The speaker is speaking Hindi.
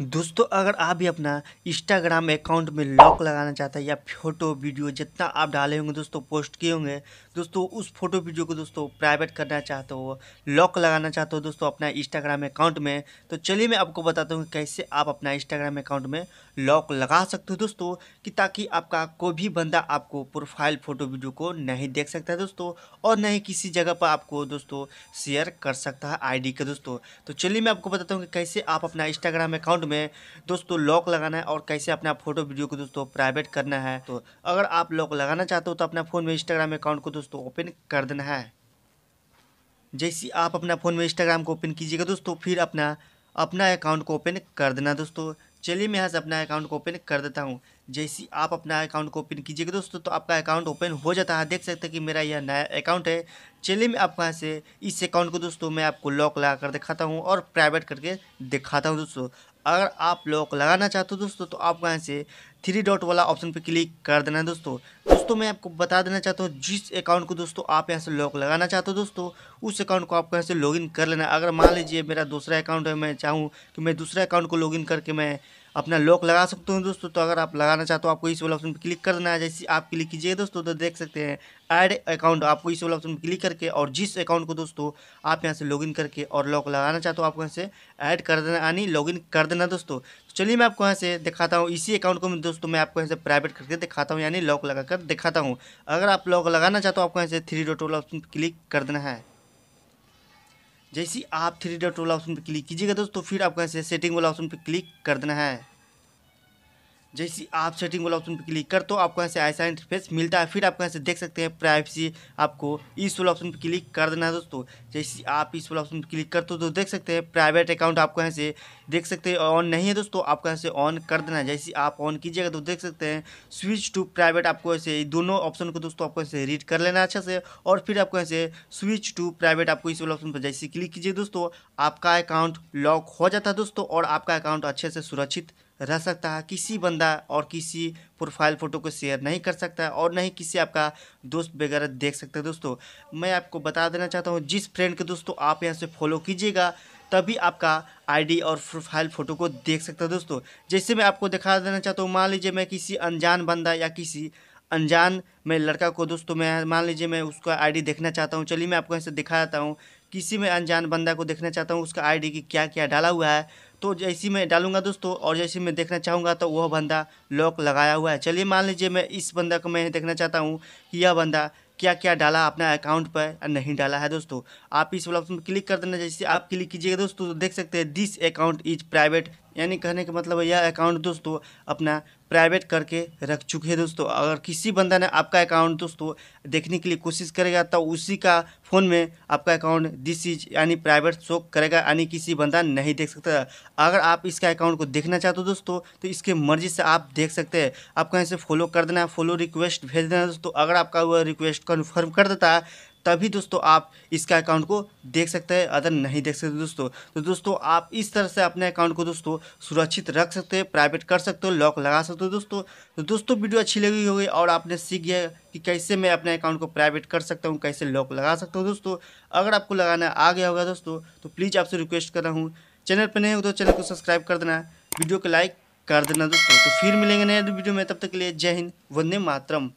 दोस्तों अगर आप भी अपना इंस्टाग्राम अकाउंट में लॉक लगाना चाहते हैं या फोटो वीडियो जितना आप डाले होंगे दोस्तों पोस्ट किए होंगे दोस्तों उस फोटो वीडियो को दोस्तों प्राइवेट करना चाहते हो लॉक लगाना चाहते हो दोस्तों अपना इंस्टाग्राम अकाउंट में तो चलिए मैं आपको बताता हूँ कैसे आप अपना इंस्टाग्राम अकाउंट में लॉक लगा सकते हो दोस्तों कि ताकि आपका कोई भी बंदा आपको प्रोफाइल फ़ोटो वीडियो को नहीं देख सकता है दोस्तों और न ही किसी जगह पर आपको दोस्तों शेयर कर सकता है आई का दोस्तों तो चलिए मैं आपको बताता हूँ कि कैसे आप अपना इंस्टाग्राम अकाउंट अकाउंट में दोस्तों लॉक लगाना है और कैसे अपना फोटो वीडियो को दोस्तों प्राइवेट करना है तो अगर आप लॉक लगाना चाहते हो तो अपना फ़ोन में इंस्टाग्राम अकाउंट को दोस्तों ओपन कर देना है जैसे आप अपना फ़ोन में इंस्टाग्राम को ओपन कीजिएगा दोस्तों फिर अपना अपना अकाउंट को ओपन कर देना दोस्तों चलिए मैं यहाँ से अपना अकाउंट को ओपन कर देता हूँ जैसे आप अपना अकाउंट को ओपन कीजिएगा दोस्तों तो आपका अकाउंट ओपन हो जाता है देख सकते हैं कि मेरा यह नया अकाउंट है चलिए मैं आपको यहाँ से इस अकाउंट को दोस्तों मैं आपको लॉक लगा कर दिखाता हूँ और प्राइवेट करके दिखाता हूँ दोस्तों अगर आप लॉक लगाना चाहते हो दोस्तों तो आप यहाँ से थ्री डॉट वाला ऑप्शन पे क्लिक कर देना है दोस्तों दोस्तों मैं आपको बता देना चाहता हूँ जिस अकाउंट को दोस्तों आप यहाँ से लॉक लगाना चाहते हो दोस्तों उस अकाउंट को आपको यहाँ से लॉगिन कर लेना अगर मान लीजिए मेरा दूसरा अकाउंट है मैं चाहूँ कि मैं दूसरे अकाउंट को लॉगिन करके मैं अपना लॉक लगा सकते हो दोस्तों तो अगर आप लगाना चाहते हो आपको इस वाले ऑप्शन पर क्लिक कर देना है जैसे आप क्लिक कीजिए दोस्तों तो देख सकते हैं ऐड अकाउंट आपको इस वाले ऑप्शन पर क्लिक करके और जिस अकाउंट को दोस्तों आप यहाँ से लॉगिन करके और लॉक लगाना चाहते हो आपको यहाँ से ऐड कर देना यानी लॉगिन कर देना दोस्तों तो चलिए मैं आपको यहाँ से दिखाता हूँ इसी अकाउंट को मैं दोस्तों मैं आपको यहाँ से प्राइवेट करके दिखाता हूँ यानी लॉक लगा दिखाता हूँ अगर आप लॉक लगाना चाहते हो आपको यहाँ से थ्री डॉट वाला ऑप्शन क्लिक कर देना है जैसे आप थ्री डॉट वाला ऑप्शन पर क्लिक कीजिएगा दोस्तों फिर आपको ऐसे सेटिंग वाला ऑप्शन पर क्लिक कर देना है जैसे आप सेटिंग वाला ऑप्शन पर क्लिक कर तो आपको से ऐसा इंटरफेस मिलता है फिर आप यहाँ से देख सकते हैं प्राइवेसी आपको इस वाला ऑप्शन पर क्लिक कर देना है दोस्तों जैसे आप इस वाला ऑप्शन पर क्लिक कर तो देख सकते हैं प्राइवेट अकाउंट आपको यहाँ से देख सकते हैं ऑन नहीं है दोस्तों आपको यहाँ से ऑन कर देना है जैसे आप ऑन कीजिएगा तो देख सकते हैं स्विच टू प्राइवेट आपको ऐसे दोनों ऑप्शन को दोस्तों आपको ऐसे रीड कर लेना अच्छे से और फिर आपको ऐसे स्विच टू प्राइवेट आपको इस वाला ऑप्शन पर जैसे क्लिक कीजिए दोस्तों आपका अकाउंट लॉक हो जाता है दोस्तों और आपका अकाउंट अच्छे से सुरक्षित रह सकता है किसी बंदा और किसी प्रोफाइल फ़ोटो को शेयर नहीं कर सकता और नहीं किसी आपका दोस्त वगैरह देख सकता है दोस्तों मैं आपको बता देना चाहता हूँ जिस फ्रेंड के दोस्तों आप यहाँ से फॉलो कीजिएगा तभी आपका आईडी और प्रोफाइल फ़ोटो को देख सकता है दोस्तों जैसे मैं आपको दिखा देना चाहता हूँ मान लीजिए मैं किसी अनजान बंदा या किसी अनजान मैं लड़का को दोस्तों मैं मान लीजिए मैं उसका आईडी देखना चाहता हूँ चलिए मैं आपको ऐसे दिखा देता हूँ किसी में अनजान बंदा को देखना चाहता हूँ उसका आईडी की क्या क्या डाला हुआ है तो जैसी मैं डालूंगा दोस्तों और जैसे मैं देखना चाहूँगा तो वह बंदा लॉक लगाया हुआ है चलिए मान लीजिए मैं इस बंदा को मैं देखना चाहता हूँ कि यह बंदा क्या क्या डाला अपना अकाउंट पर नहीं डाला है दोस्तों आप इस वाला ऑप्शन क्लिक कर देना जैसे आप क्लिक कीजिएगा दोस्तों तो देख सकते हैं दिस अकाउंट इज प्राइवेट यानी कहने का मतलब यह अकाउंट दोस्तों अपना प्राइवेट करके रख चुके हैं दोस्तों अगर किसी बंदा ने आपका अकाउंट दोस्तों देखने के लिए कोशिश करेगा तो उसी का फ़ोन में आपका अकाउंट दिस इज यानी प्राइवेट शो करेगा यानी किसी बंदा नहीं देख सकता अगर आप इसका अकाउंट को देखना चाहते हो दोस्तों तो इसके मर्जी से आप देख सकते हैं आपको यहाँ से फॉलो कर देना है फॉलो रिक्वेस्ट भेज देना दोस्तों अगर आपका वह रिक्वेस्ट कन्फर्म कर देता है तभी दोस्तों आप इसका अकाउंट को देख सकते हैं अदर नहीं देख सकते दोस्तों तो दोस्तों आप इस तरह से अपने अकाउंट को दोस्तों सुरक्षित रख सकते हैं प्राइवेट कर सकते हो लॉक लगा सकते हो दोस्तों तो दोस्तों वीडियो अच्छी लगी होगी और आपने सीख गया कि कैसे मैं अपने अकाउंट को प्राइवेट कर सकता हूँ कैसे लॉक लगा सकता हूँ दोस्तों अगर आपको लगाना आ गया होगा दोस्तों तो प्लीज़ आपसे रिक्वेस्ट कर रहा हूँ चैनल पर नहीं हो तो चैनल को सब्सक्राइब कर देना वीडियो को लाइक कर देना दोस्तों तो फिर मिलेंगे नए वीडियो में तब तक के लिए जय हिंद वंदे मातरम